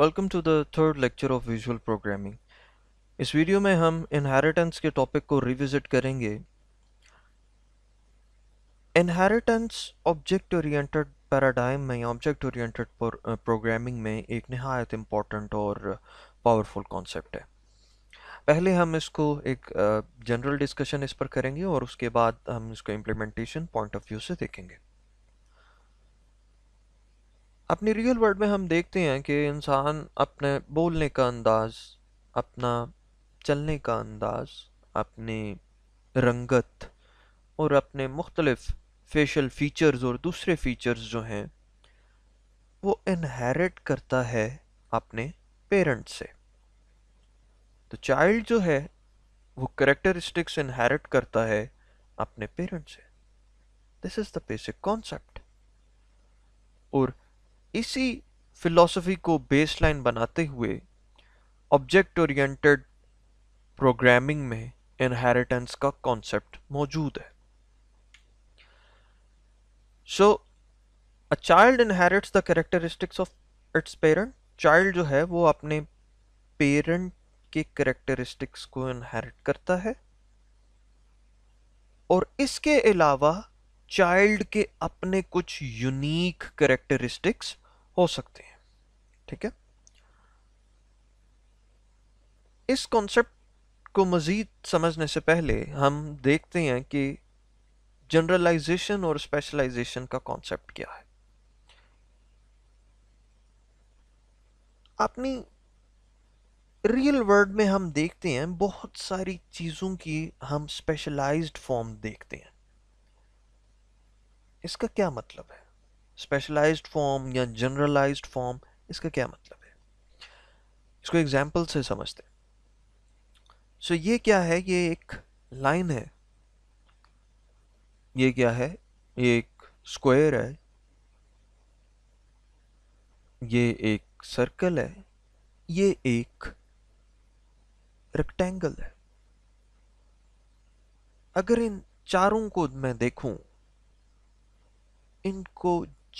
Welcome to the third lecture of visual programming इस video में हम इनहेरिटेंस के टॉपिक को रिविजिट करेंगे इनहेरिटेंस ऑब्जेक्ट ओरिएंटेड पैराडाइम में या ऑब्जेक्ट ओरिएंटेड प्रोग्रामिंग में एक नहायत इम्पॉर्टेंट और पावरफुल कॉन्सेप्ट है पहले हम इसको एक जनरल uh, डिस्कशन इस पर करेंगे और उसके बाद हम इसको इम्प्लीमेंटेशन पॉइंट ऑफ व्यू से देखेंगे अपनी रियल वर्ल्ड में हम देखते हैं कि इंसान अपने बोलने का अंदाज़ अपना चलने का अंदाज़ अपने रंगत और अपने मुख्तलफ़ फेशल फ़ीचर्स और दूसरे फ़ीचर्स जो हैं वो इनहेरिट करता है अपने पेरेंट्स से तो चाइल्ड जो है वो करेक्टरिस्टिक्स इनहेरिट करता है अपने पेरेंट्स से this is the basic concept और इसी फिलॉसफी को बेसलाइन बनाते हुए ऑब्जेक्ट ओरिएंटेड प्रोग्रामिंग में इनहेरिटेंस का कॉन्सेप्ट मौजूद है so a child inherits the characteristics of its parent child जो है वो अपने पेरेंट के कैरेक्टरिस्टिक्स को इनहेरिट करता है और इसके अलावा चाइल्ड के अपने कुछ यूनिक कैरेक्टरिस्टिक्स हो सकते हैं ठीक है इस कॉन्सेप्ट को मज़ीद समझने से पहले हम देखते हैं कि जनरलाइजेशन और स्पेशलाइजेशन का कॉन्सेप्ट क्या है अपनी रियल वर्ल्ड में हम देखते हैं बहुत सारी चीज़ों की हम स्पेशलाइज्ड फॉर्म देखते हैं इसका क्या मतलब है स्पेशलाइज्ड फॉर्म या जनरलाइज्ड फॉर्म इसका क्या मतलब है इसको एग्जाम्पल से समझते हैं सो so, ये क्या है ये एक लाइन है ये क्या है ये एक स्क्वायर है ये एक सर्कल है ये एक रेक्टेंगल है अगर इन चारों को मैं देखूं इनको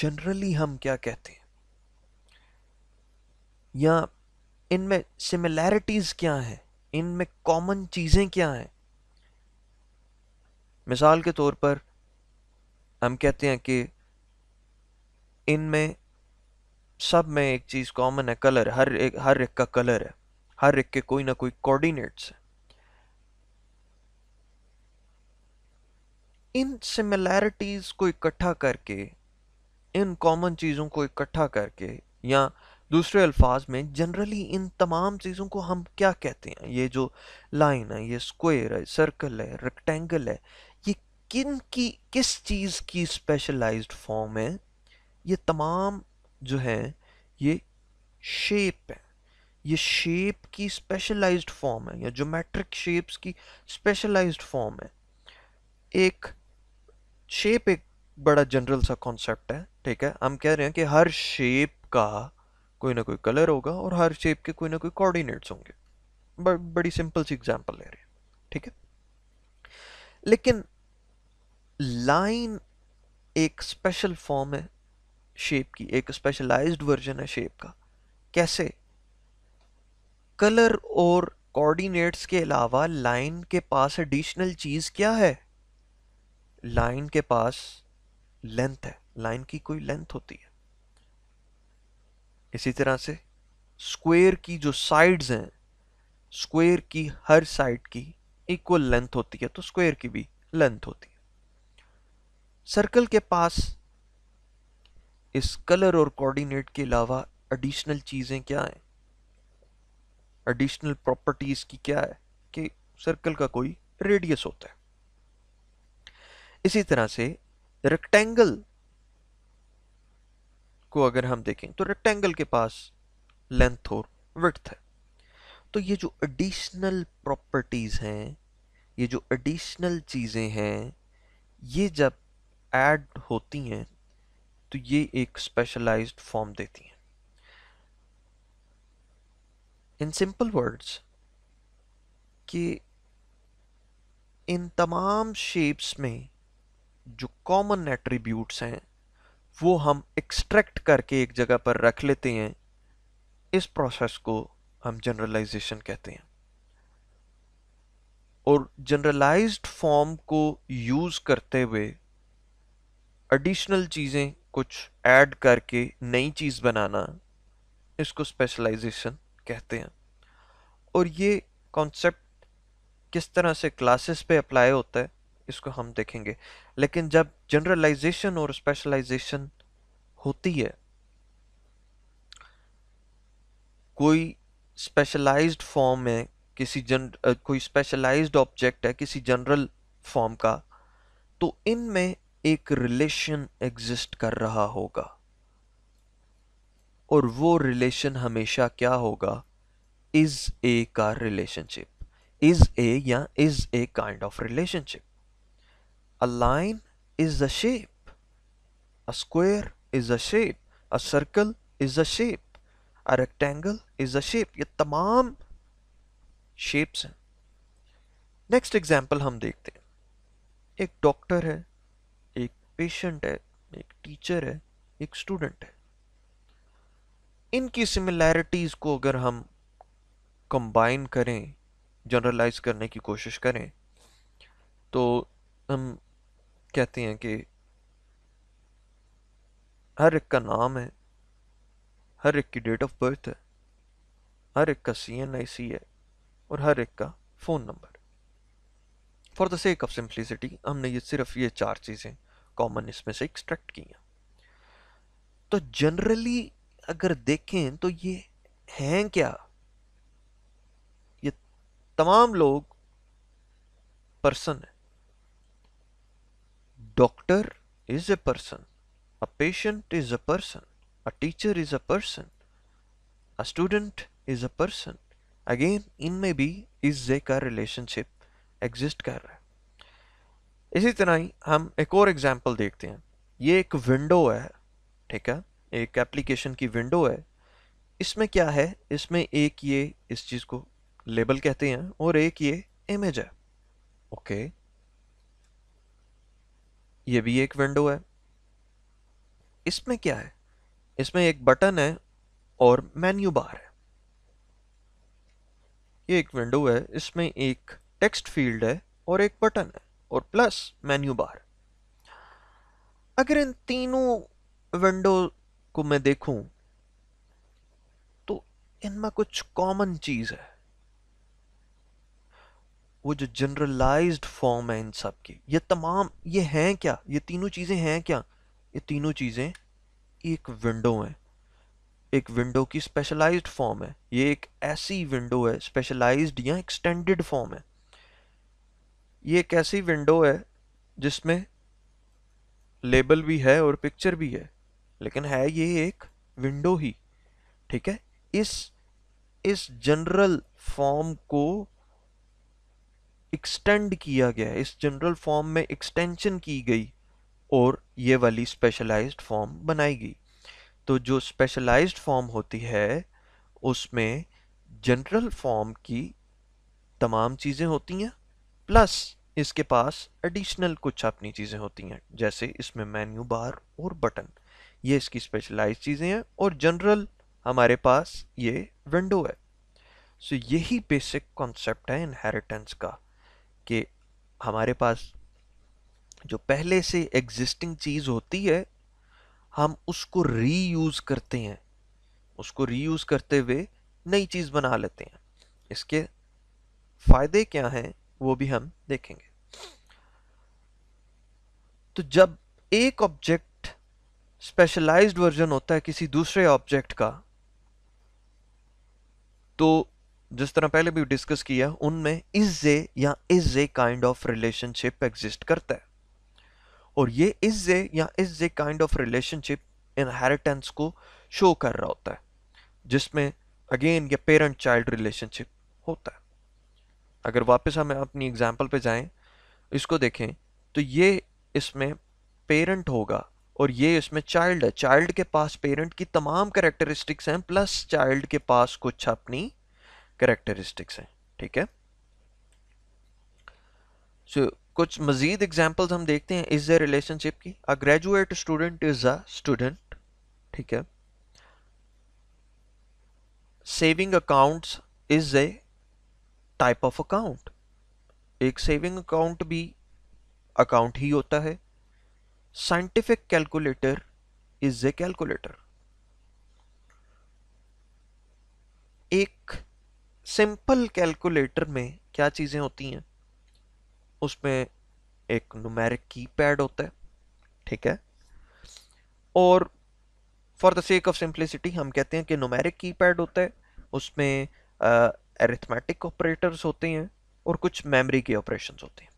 जनरली हम क्या कहते हैं या इनमें सिमिलैरिटीज़ क्या हैं इनमें कॉमन चीज़ें क्या हैं मिसाल के तौर पर हम कहते हैं कि इनमें सब में एक चीज़ कॉमन है कलर हर एक हर एक का कलर है हर एक के कोई ना कोई कोऑर्डिनेट्स है इन सिमिलैरिटीज़ को इकट्ठा करके इन कॉमन चीज़ों को इकट्ठा करके या दूसरे अल्फाज में जनरली इन तमाम चीज़ों को हम क्या कहते हैं ये जो लाइन है ये स्क्वायर है सर्कल है रेक्टेंगल है ये किन की किस चीज़ की स्पेशलाइज्ड फॉर्म है ये तमाम जो है ये शेप है ये शेप की स्पेशलाइज्ड फॉर्म है या जोमेट्रिक शेप्स की स्पेशलाइज्ड फॉर्म है एक शेप एक बड़ा जनरल सा कॉन्सेप्ट है ठीक है हम कह रहे हैं कि हर शेप का कोई ना कोई कलर होगा और हर शेप के कोई ना कोई कोऑर्डिनेट्स होंगे बड़ी सिंपल सी एग्जांपल ले रहे हैं ठीक है लेकिन लाइन एक स्पेशल फॉर्म है शेप की एक स्पेशलाइज्ड वर्जन है शेप का कैसे कलर और कोऑर्डिनेट्स के अलावा लाइन के पास एडिशनल चीज़ क्या है लाइन के पास लेंथ है लाइन की कोई लेंथ होती है इसी तरह से स्क्वेयर की जो साइड्स हैं स्क्वेयर की हर साइड की इक्वल लेंथ होती है तो स्क्वेयर की भी लेंथ होती है सर्कल के पास इस कलर और कोऑर्डिनेट के अलावा एडिशनल चीज़ें क्या हैं एडिशनल प्रॉपर्टीज़ की क्या है कि सर्कल का कोई रेडियस होता है इसी तरह से रेक्टेंगल को अगर हम देखें तो रेक्टेंगल के पास लेंथ और विथ है तो ये जो एडिशनल प्रॉपर्टीज़ हैं ये जो एडिशनल चीज़ें हैं ये जब ऐड होती हैं तो ये एक स्पेशलाइज्ड फॉर्म देती हैं इन सिंपल वर्ड्स कि इन तमाम शेप्स में जो कॉमन एट्रीब्यूट्स हैं वो हम एक्सट्रैक्ट करके एक जगह पर रख लेते हैं इस प्रोसेस को हम जनरलाइजेशन कहते हैं और जनरलाइज्ड फॉर्म को यूज़ करते हुए एडिशनल चीज़ें कुछ ऐड करके नई चीज़ बनाना इसको स्पेशलाइजेशन कहते हैं और ये कॉन्सेप्ट किस तरह से क्लासेस पे अप्लाई होता है इसको हम देखेंगे लेकिन जब जनरलाइजेशन और स्पेशलाइजेशन होती है कोई स्पेशलाइज्ड फॉर्म है किसी जन कोई स्पेशलाइज्ड ऑब्जेक्ट है किसी जनरल फॉर्म का तो इनमें एक रिलेशन एग्जिस्ट कर रहा होगा और वो रिलेशन हमेशा क्या होगा इज ए का relationship is a or is a kind of relationship A line is a shape. A square is a shape. A circle is a shape. A rectangle is a shape. ये तमाम shapes हैं next example हम देखते हैं एक doctor है एक patient है एक टीचर है एक स्टूडेंट है इनकी सिमिलैरिटीज़ को अगर हम कंबाइन करें जनरलाइज करने की कोशिश करें तो हम कहती हैं कि हर एक का नाम है हर एक की डेट ऑफ बर्थ है हर एक का सी एन आई सी है और हर एक का phone number for the sake of simplicity हमने ये सिर्फ ये चार चीज़ें कॉमन इसमें से एक्सट्रैक्ट की हैं तो जनरली अगर देखें तो ये हैं क्या ये तमाम लोग पर्सन है doctor is a person, a patient is a person, a teacher is a person, a student is a person. Again इनमें भी इस जे का रिलेशनशिप एग्जिस्ट कर रहा है इसी तरह ही हम एक और एग्जांपल देखते हैं ये एक विंडो है ठीक है एक एप्लीकेशन की विंडो है इसमें क्या है इसमें एक ये इस चीज़ को लेबल कहते हैं और एक ये इमेज है ओके okay. ये भी एक विंडो है इसमें क्या है इसमें एक बटन है और मेन्यू बार है ये एक विंडो है इसमें एक टेक्स्ट फील्ड है और एक बटन है और प्लस मेन्यू बार अगर इन तीनों विंडो को मैं देखूं तो इनमें कुछ कॉमन चीज़ है वो जो जनरलाइज फॉर्म है इन सब की ये तमाम ये हैं क्या ये तीनों चीज़ें हैं क्या ये तीनों चीज़ें एक विंडो हैं एक विंडो की स्पेशलाइज्ड फॉर्म है ये एक ऐसी विंडो है स्पेशलाइज्ड या एक्सटेंडेड फॉर्म है ये एक ऐसी विंडो है जिसमें लेबल भी है और पिक्चर भी है लेकिन है ये एक विंडो ही ठीक है इस इस जनरल फॉर्म को एक्सटेंड किया गया है इस जनरल फॉर्म में एक्सटेंशन की गई और ये वाली स्पेशलाइज्ड फॉर्म बनाई गई तो जो स्पेशलाइज्ड फॉर्म होती है उसमें जनरल फॉर्म की तमाम चीज़ें होती हैं प्लस इसके पास एडिशनल कुछ अपनी चीज़ें होती हैं जैसे इसमें मेन्यू बार और बटन ये इसकी स्पेशलाइज चीज़ें हैं और जनरल हमारे पास ये विंडो है सो so, यही बेसिक कॉन्सेप्ट है इनहेरिटेंस का कि हमारे पास जो पहले से एग्जिस्टिंग चीज़ होती है हम उसको रीयूज़ करते हैं उसको रीयूज़ करते हुए नई चीज़ बना लेते हैं इसके फ़ायदे क्या हैं वो भी हम देखेंगे तो जब एक ऑब्जेक्ट स्पेशलाइज्ड वर्जन होता है किसी दूसरे ऑब्जेक्ट का तो जिस तरह पहले भी डिस्कस किया उनमें is a or is a kind of relationship exist करता है और ये is a or is a kind of relationship inheritance को शो कर रहा होता है जिसमें अगेन ये पेरेंट चाइल्ड रिलेशनशिप होता है अगर वापस हम अपनी एग्जाम्पल पे जाएं इसको देखें तो ये इसमें पेरेंट होगा और ये इसमें चाइल्ड है चाइल्ड के पास पेरेंट की तमाम करेक्टरिस्टिक्स हैं प्लस चाइल्ड के पास कुछ अपनी करेक्टरिस्टिक्स हैं ठीक है सो so, कुछ मजीद एग्जाम्पल्स हम देखते हैं इस रिलेशनशिप की a graduate student is a student ठीक है saving accounts is a type of account एक सेविंग अकाउंट भी अकाउंट ही होता है scientific calculator is a calculator एक सिंपल कैलकुलेटर में क्या चीज़ें होती हैं उसमें एक नुमेरिक की पैड होता है ठीक है और for the sake of simplicity हम कहते हैं कि नुमेरिक की पैड होता है उसमें एरिथमेटिक ऑपरेटर्स होते हैं और कुछ मेमोरी के ऑपरेशन होते हैं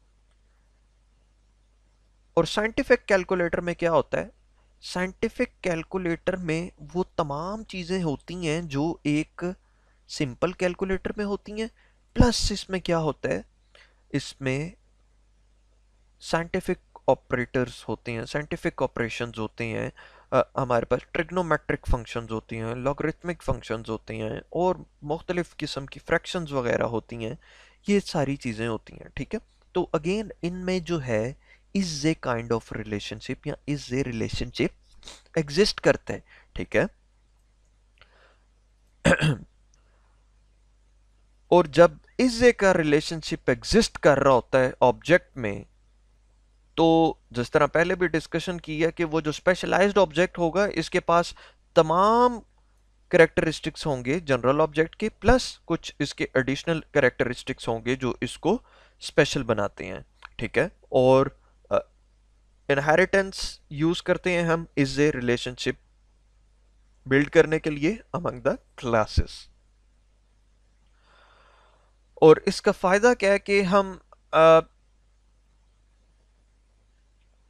और साइंटिफिक कैलकुलेटर में क्या होता है साइंटिफिक कैलकुलेटर में वो तमाम चीज़ें होती हैं जो एक सिंपल कैलकुलेटर में होती हैं प्लस इसमें क्या होता है इसमें साइंटिफिक ऑपरेटर्स होते हैं साइंटिफिक ऑपरेशंस होते हैं आ, हमारे पास ट्रिग्नोमेट्रिक फंक्शंस होती हैं लॉगरिथमिक फंक्शंस होते हैं और मुख्तलिफ़ किस्म की फ्रैक्शंस वगैरह होती हैं ये सारी चीज़ें होती हैं ठीक है तो अगेन इनमें जो है is a kind of relationship या इज़ ए रिलेशनशिप एग्जिस्ट करता है ठीक है और जब इस ए का रिलेशनशिप एग्जिस्ट कर रहा होता है ऑब्जेक्ट में तो जिस तरह पहले भी डिस्कशन किया कि वो जो स्पेशलाइज्ड ऑब्जेक्ट होगा इसके पास तमाम करेक्टरिस्टिक्स होंगे जनरल ऑब्जेक्ट के प्लस कुछ इसके एडिशनल करेक्टरिस्टिक्स होंगे जो इसको स्पेशल बनाते हैं ठीक है और इनहेरिटेंस uh, यूज़ करते हैं हम इज ए रिलेशनशिप बिल्ड करने के लिए अमंग द क्लासेस और इसका फ़ायदा क्या है कि हम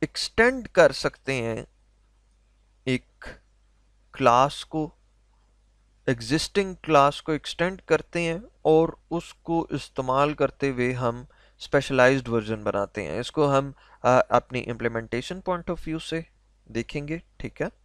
एक्सटेंड कर सकते हैं एक क्लास को एग्जिस्टिंग क्लास को एक्सटेंड करते हैं और उसको इस्तेमाल करते हुए हम स्पेशलाइज्ड वर्जन बनाते हैं इसको हम आ, अपनी इम्प्लीमेंटेशन पॉइंट ऑफ व्यू से देखेंगे ठीक है